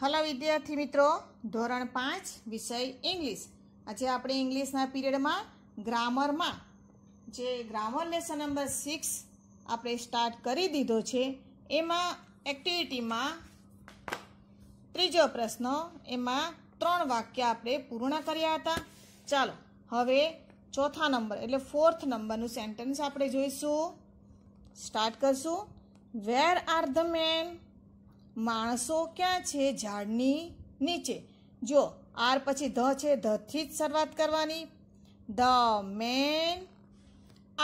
Hello વિદ્યાર્થી મિત્રો ધોરણ પાંચ વિષય ઇંગ્લિશ આજે આપણે ઇંગ્લિશના પીરિયડમાં ગ્રામરમાં જે ગ્રામર લેસન નંબર સિક્સ આપણે સ્ટાર્ટ કરી દીધો છે એમાં એક્ટિવિટીમાં ત્રીજો પ્રશ્ન એમાં ત્રણ વાક્ય આપણે પૂર્ણ કર્યા હતા ચાલો હવે ચોથા નંબર એટલે ફોર્થ નંબરનું સેન્ટેન્સ આપણે જોઈશું સ્ટાર્ટ કરશું વેર આર ધ મેન માણસો ક્યાં છે ઝાડની નીચે જો આર પછી ધ છે ધથી જ શરૂઆત કરવાની ધ મેન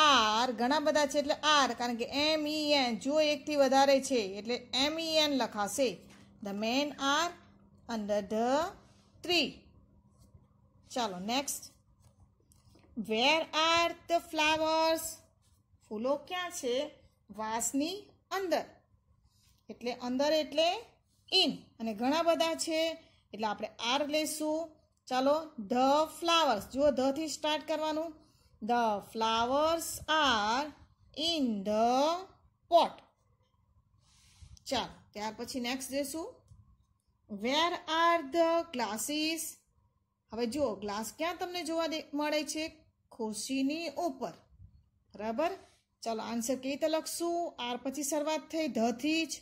આર ઘણા બધા છે એટલે આર કારણ કે એમ ઈ એન જો એકથી વધારે છે એટલે એમ ઈ એન લખાશે the men are under the tree ચાલો next where are the flowers ફૂલો ક્યાં છે વાસની અંદર એટલે અંદર એટલે ઇન અને ઘણા બધા છે એટલે આપણે આર લેશું ચાલો ધ ફ્લાવર્સ જુઓ ધથી સ્ટાર્ટ કરવાનું the flowers are in the pot ચાલો ત્યાર પછી નેક્સ્ટ જઈશું વેર આર ધ ગ્લાસીસ હવે જુઓ ગ્લાસ ક્યાં તમને જોવા મળે છે ખુરશીની ઉપર બરાબર ચાલો આન્સર કેવી રીતે લખશું આર પછી શરૂઆત થઈ ધથી જ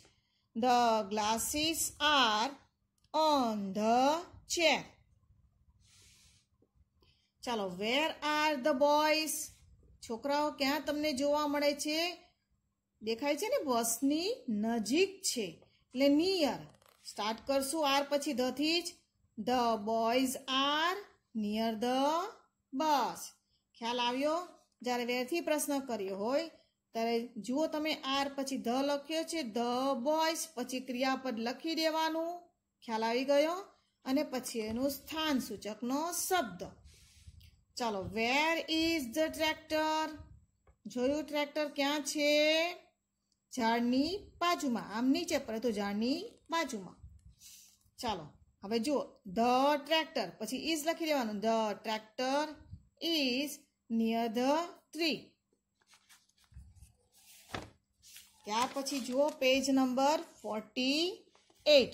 The glasses are on the chair. ચાલો વેર આર ધ બોયઝ છોકરાઓ ક્યાં તમને જોવા મળે છે દેખાય છે ને બસની નજીક છે એટલે નિયર સ્ટાર્ટ કરશું આર પછી ધથી જ the boys are near the bus ખ્યાલ આવ્યો જ્યારે વેરથી પ્રશ્ન કર્યો હોય ત્યારે જુઓ તમે આર પછી ધ લખ્યો છે ધ બોયસ પછી ક્રિયાપદ લખી દેવાનું ખ્યાલ આવી ગયો અને પછી એનું સ્થાન સૂચકનો શબ્દ ચાલો વેર ઇઝ ધ ટ્રેક્ટર જોયું ટ્રેક્ટર ક્યાં છે ઝાડની બાજુમાં આમ નીચે પરંતુ ઝાડની બાજુમાં ચાલો હવે જુઓ ધ ટ્રેક્ટર પછી ઇઝ લખી દેવાનું the tractor is near the tree ત્યાર પછી જુઓ પેજ નંબર ફોર્ટી એટ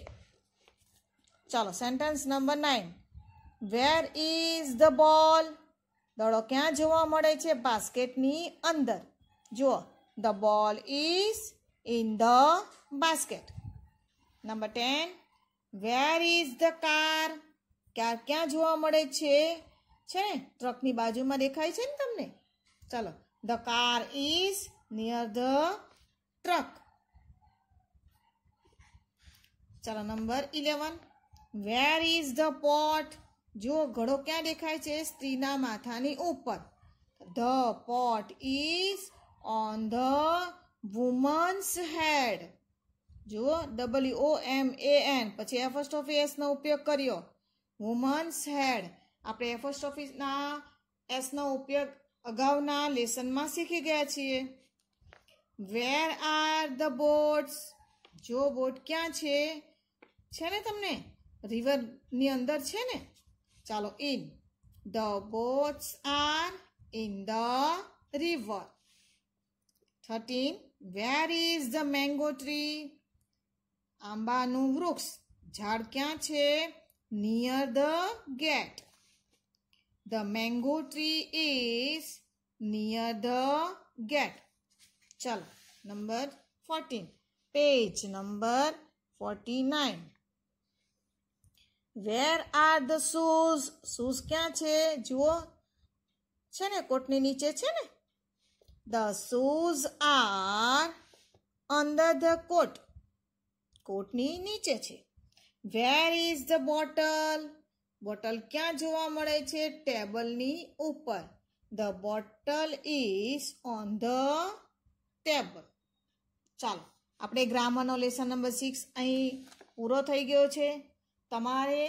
ચાલો sentence number nine where is the ball દડો ક્યાં જોવા મળે છે બાસ્કેટની અંદર જુઓ the ball is in the basket number ten where is the car ક્યાં ક્યાં જોવા મળે છે છે ને ટ્રકની બાજુમાં દેખાય છે ને તમને ચાલો the car is near the truck. ચાલો number eleven where is the pot જો ઘડો ક્યાં દેખાય છે સ્ત્રીના માથાની ઉપર the pot is on the woman's head જુઓ W O M A N પછી એફોસ્ટોફી એસનો ઉપયોગ કર્યો વુમન્સ હેડ આપણે એફોસ્ટોફીના એસનો ઉપયોગ અગાઉના લેસનમાં શીખી ગયા છીએ વેર આર ધ બોટ્સ જો બોટ ક્યાં છે છે ને તમને રિવરની અંદર છે ને ચાલો in the boats are in the river thirteen where is the mango tree આંબાનું વૃક્ષ ઝાડ ક્યાં છે near the gate the mango tree is near the gate ચાલો number fourteen page number forty nine where are the shoes shoes ક્યાં છે જુઓ છે ને કોટની નીચે છે ને ધ શૂઝ આર અંદર ધ કોટ કોટની નીચે છે where is the bottle bottle ક્યાં જોવા મળે છે ટેબલની ઉપર the bottle is on the tab ચાલો આપણે ગ્રામરનો લેસન નંબર સિક્સ અહીં પૂરો થઈ ગયો છે તમારે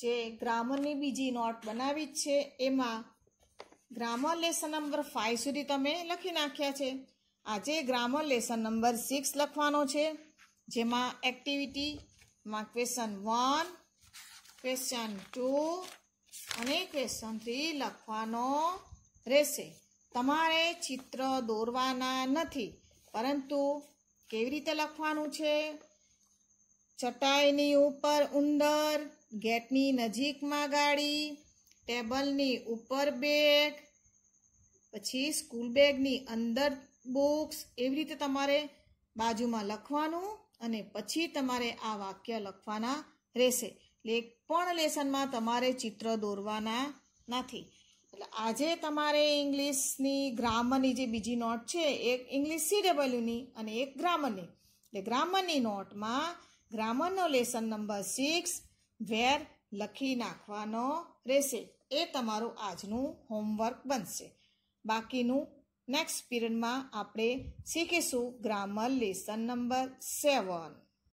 જે ગ્રામરની બીજી નોટ બનાવી છે એમાં ગ્રામર લેસન નંબર ફાઇવ સુધી તમે લખી નાખ્યા છે આજે ગ્રામર લેસન નંબર સિક્સ લખવાનો છે જેમાં એક્ટિવિટીમાં ક્વેશ્ચન વન ક્વેશ્ચન ટુ અને ક્વેશ્ચન થ્રી લખવાનો રહેશે તમારે ચિત્ર દોરવાના નથી પરંતુ કેવી રીતે લખવાનું છે ચટાઈની ઉપર ઉંદર ગેટની નજીકમાં ગાડી ટેબલની ઉપર બેગ પછી સ્કૂલ બેગની અંદર બુક્સ એવી રીતે તમારે બાજુમાં લખવાનું અને પછી તમારે આ વાક્ય લખવાના રહેશે એટલે પણ લેસનમાં તમારે ચિત્ર દોરવાના નથી એટલે આજે તમારે ઇંગ્લિશની ગ્રામરની જે બીજી નોટ છે એક ઇંગ્લિશ સી ડબલ્યુની અને એક ગ્રામરની એટલે ગ્રામરની નોટમાં ગ્રામરનો લેસન નંબર સિક્સ વેર લખી નાખવાનો રહેશે એ તમારું આજનું હોમવર્ક બનશે બાકીનું નેક્સ્ટ પીરિયડમાં આપણે શીખીશું ગ્રામર લેસન નંબર સેવન